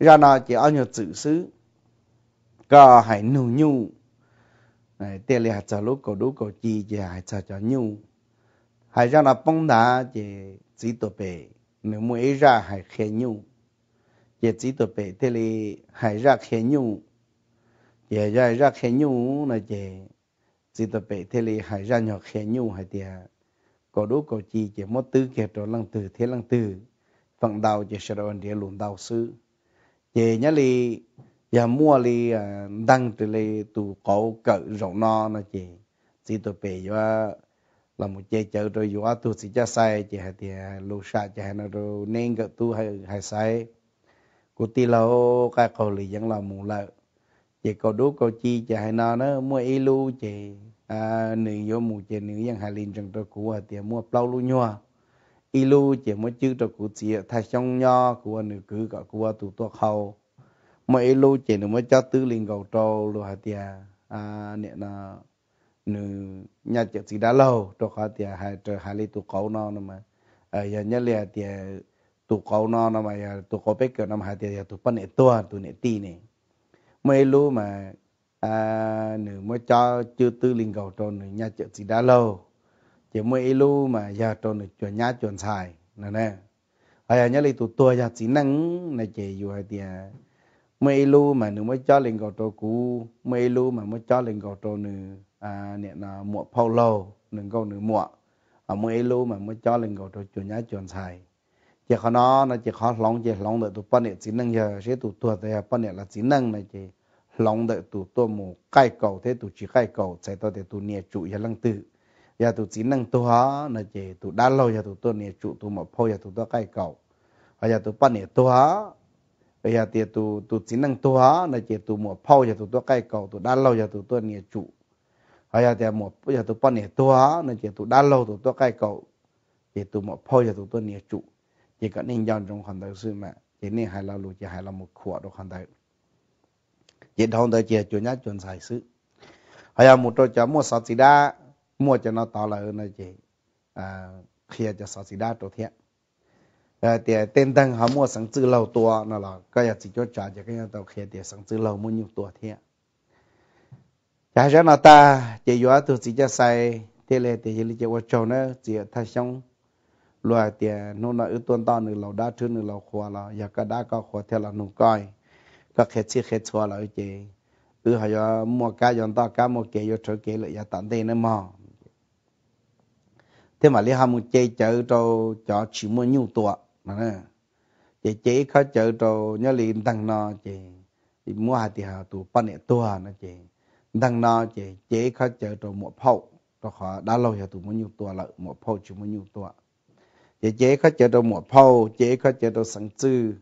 ra nó chỉ ở nhiều chữ sứ, có hãy nụ nhu này tiền lì cho lúc cổ đủ cổ chi chỉ hãy cho cho nhu hãy ra nó bông đá chỉ chỉ tổ bể nếu mua ấy ra hãy khe nhu chỉ chỉ tổ bể thế lì hãy ra khe nhu chỉ ra ra khe nhu là chỉ chỉ tổ bể thế lì hãy ra nhỏ khe nhu hãy tiền cổ đủ cổ chi chỉ mất tư kia trò lăng từ thế lăng từ phận đào chỉ sẽ đào địa lùn đào sư chị nhá li ya mua li à, đăng từ li tụ cổ cỡ rộng no nó chị chị tôi về yo là một chế chở rồi yo tụ sĩ cha sai chị hay thì à, lu sa chị hay nó rồi nên cái tu hay hay sai cô ti lâu cái cầu li vẫn là mù lợ chị có đủ cầu chi chị hay nó nó mua lu chị à nữ vô mù chị nữ vẫn hay liền trong tôi cũ hay thì mua plau lu nhua ý lu chỉ mới chữ cho cụ chỉ thay trong nho của nữ cứ cả của tụ tuộc hầu mà ý lu chỉ nữ mới cho tư linh cầu trâu lu hạt tiề à nè nó nữ nhà chợ chỉ đã lâu cho hạt tiề hai trở hai ly tụ cầu nó nữa mà à giờ nhất là tiề tụ cầu nó nó mà giờ tụ cầu bé kiểu năm hạt tiề tụ bận nè tua tụ nè tì nè mà ý lu mà à nữ mới cho chữ tư linh cầu trâu nữ nhà chợ gì đã lâu chỉ mới ilu mà giờ tròn được chuẩn nhát chuẩn xài nè nè ai nhớ lấy tụt tua giờ chỉ năng này chỉ dù hay tiền à, mới ilu mà nếu mới cho lên gò trò cũ mới ilu mà mới cho lên gò trò nữa à nè là phao lâu, nâng câu nữa mua à, mới ilu mà mới cho lên gò trò chuẩn nhát chuẩn xài chỉ khó nó nó chỉ khó lòng chỉ lòng đợi tụt bận để chỉ năng giờ sẽ tụt tua thì bận để là chỉ năng này chỉ lòng đợi tụt tua mù cai cầu thế tụt chỉ cai cầu chạy tao để tụt nhẹ trụ giờ lăng tự giờ dạ, tu chỉ năng tu hó là chỉ dạ, tu đa lâu giờ tu tu nè trụ tu một phôi giờ dạ, tu tu cai cầu và giờ tụ bắt nè tu hó bây giờ thì tu tụ chỉ năng tu hó là chỉ tu một phôi giờ tu tôi cai cầu tu đa lâu giờ tụ tu nè trụ và giờ thì một bây giờ tụ bắt nè tu hó là chỉ tu đa lâu tu tôi cai cầu chỉ tụ một phôi giờ tu tôi nè trụ chỉ có nên dọn trong hoàn đời sư mà chỉ nên hai là lù chỉ hai là một khỏa đồ hoàn đời chỉ thông tới chỉ chủ nhát chuẩn sai sư hay là một trò chó một sáu gì đa mua cho nó to là nó chỉ à khía cho sáu sĩ đa trổ thiện ờ, thì tên tăng họ mua sáng chữ lâu tua nó là cái gì cho trả cho cái nhà tàu khía thì sáng chữ lâu mua nhiều tua thiện chả ra nó ta chỉ yếu từ chỉ cho sai thế là thì chỉ cho vợ chồng nó chỉ thay xong loại thì nó là ưu tuân to nữa lâu đa thứ nữa lâu khoa là giờ cái đa cao khoa theo là nụ coi các khía chi khía chua là cái gì hay họ mua cá giòn to cá mua kia vô chỗ kia lại giờ tạm đây nữa mà thế mà lấy một chế chơi cho cho chỉ mua nhiều tuổi mà nè chế chế khó chơi cho nhớ liền tăng nó chế thì mua hạt thì hà tụ ba nè tua nó chế tăng nó chế chế khó chơi cho một phao cho họ đã lâu hà tụ mua nhiều tuổi lại một phao chỉ mua nhiều tuổi chế chế khó chơi cho một phao chế khó chơi cho sáng chư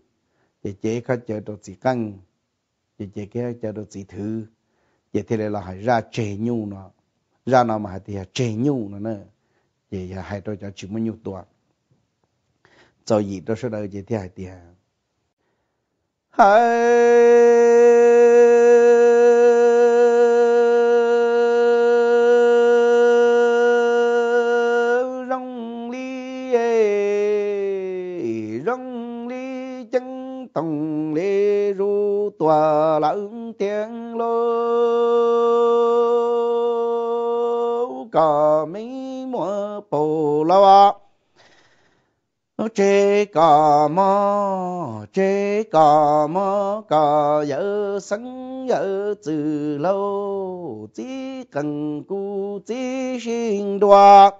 chế chế khó chơi cho chỉ căng chế chế khó chơi cho chỉ thứ chị thế là hỏi ra chế nhu nó ra nó mà thì hà chế nhu nó nữa thì hai tôi cho chỉ muốn nhiều tuổi cho gì đó số đời chỉ thì hai tiền hai tông lê ru tòa là ứng tiếng lô cả mình 我不了啊？这个嘛，这个嘛，噶有生要走劳，只肯苦只心多。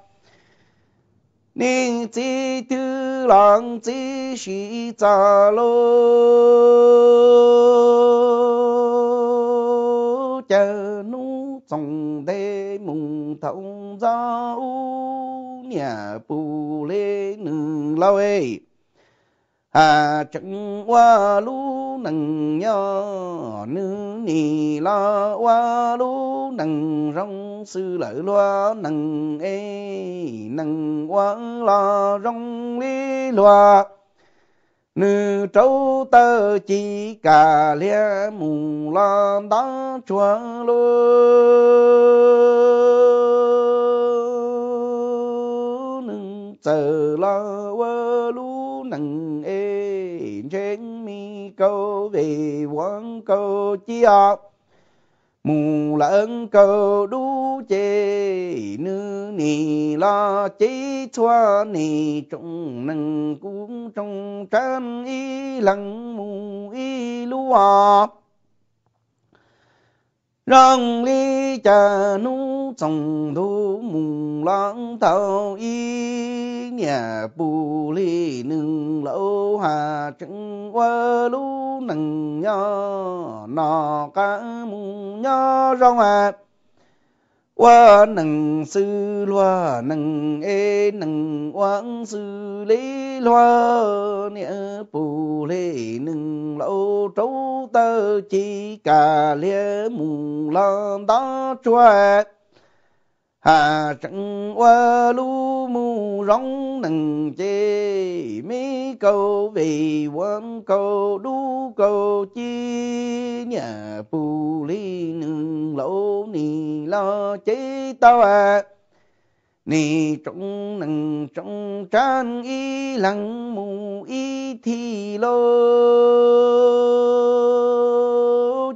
你只丢让只谁咋喽？song đê mùng thông gió nhà bù lê nương lao ê à chẳng qua lú nằng nhò nữ nì lo qua lú nằng rong sư lợi loa nằng ê nằng qua lo rong lê loa nữ Châu tơ chỉ cả lia mù lo đó chuông lu nâng chờ lo vơ lũ nâng ê trên mi câu về quán câu chi học mù là ơn cầu đu chê nữ nì lo chế cho nì trong nâng cũng trong trán y lăng mù y lúa 让你家奴总督木浪头一年不离能楼下正我路能呀，那个木呀让啊。quá nâng sư loa nâng ê nâng oán sư lý loa nghĩa bù lê nâng lâu trấu tơ chi cà lia mù lan đa choa hà trận qua lu mu rong nằng chê mi câu về quan câu đu câu chi nhà phù ly nương lỗ nì lo chế tao à nì trong nằng trong trán y lăng mù y thi lô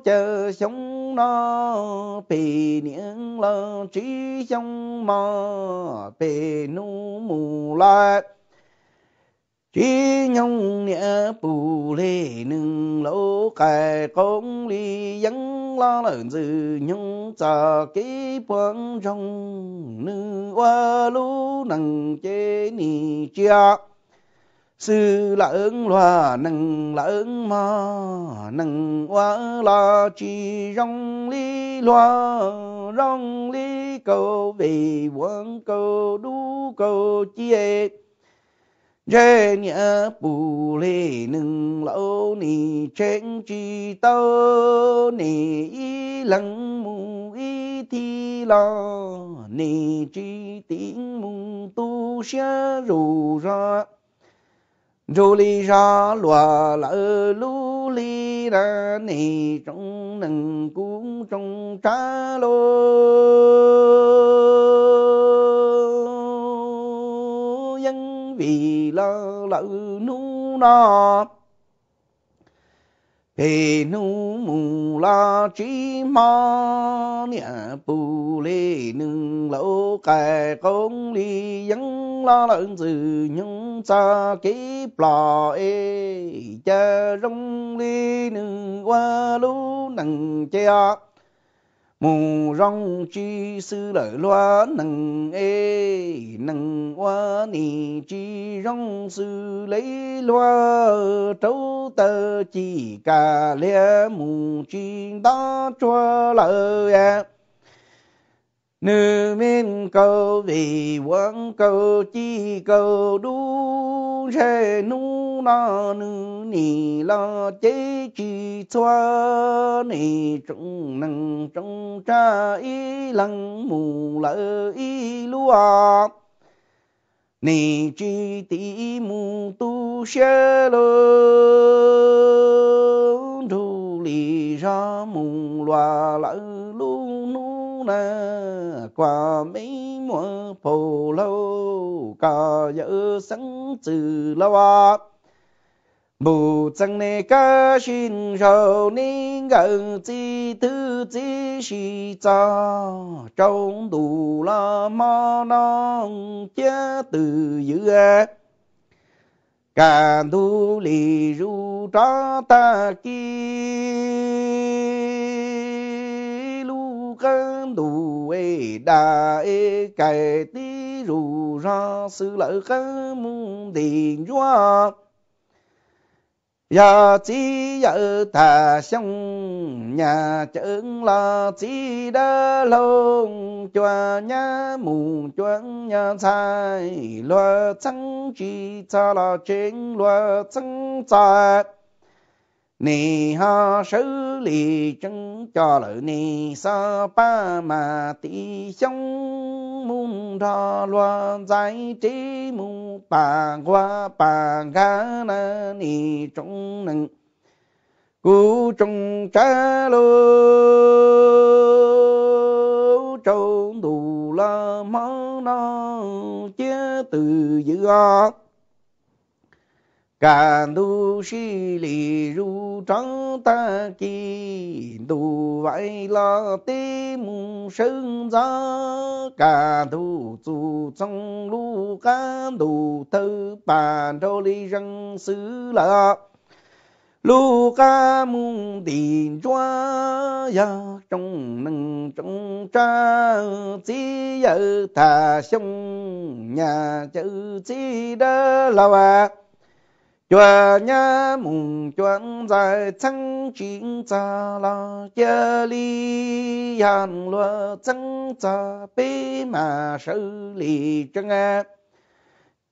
chờ sống nó bề niệm là trí trong mà bề nu mù la trí nhung nhẹ bù lê nương lỗ cài công ly dân la lợn dư nhung trà ký quang trong nữ hoa lũ nâng chế ni chia sư là ứng loa nâng là ứng ma nâng quá là chỉ rong lý loa rong lý cầu vì quân cầu đu cầu chia rê nhã bù lê nâng lão nì chén chi tơ nì y lăng mù y thi lo nì chi tiếng mù tu xia rù ra 如里沙罗拉卢里那尼中能 cung 中扎罗因 vì la la nu na Bê nu mù la chi ma nè bù lê nung lỗ cài công ly dân la lợn dư nhân xa ký plò ê cha rong lê nung qua lú nằng cha mù rong chi sư lợi loa nâng ê nâng hoa nì chi rong sư lấy loa trâu tơ chi ca lẽ mù chi đó cho lợi nữ miên cầu vì quán cầu chi cầu đu sẽ nu na nữ nì la chế chi xoa nì trung năng trung cha y lăng mù lỡ y lúa nì chi tí mù tu xe lô thu lì ra mù loa lỡ lúa na quả mấy mùa phù lâu cả dỡ sáng trừ lâu ạ à. mù chẳng nè ca xin rầu nên gần chi thứ chi xì cha trong đủ là mà non cha từ dữ ạ à. cả tu lì ru trá ta kia đủ ê đà ê cài tí rù ra sư lợi cơn mùng điện doa Giờ chỉ giờ ta xong nhà chẳng là chỉ đã lông cho nhà mù cho nhà sai lo trắng chỉ cho là chính lo trắng trạch ni ho sứ lì chân cho lự ni sa pa mà tỷ xong mung đo loa giải trí mu bà qua bà ga na ni trong nâng cú trong cha lô trong đủ la mơ nó chia từ giữa Cà đu sĩ lì ru trắng ta kỳ Đu vậy là tế mù sơn giá Cà đu dù trong lu cá đu thơ Bà đô lì răng sứ lạ Lu ca mùng tiền choa ya trong nâng trong cha chỉ giờ thà sông nhà chữ chỉ đó là chùa nhà mùng chuẩn dài trăng chín cha là gia li hàn lúa trăng cha bế mà xử lý chân à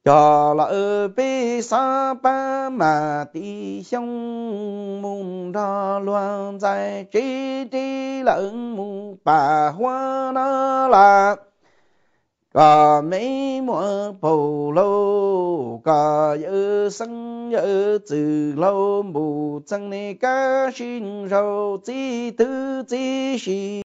cho là ở bê sa ba mà tì xong mùng đa loan dài chỉ đi lẫn mùng bà hoa nó là 尕妹满不喽，噶友生要走老母真的关心绕在多在心。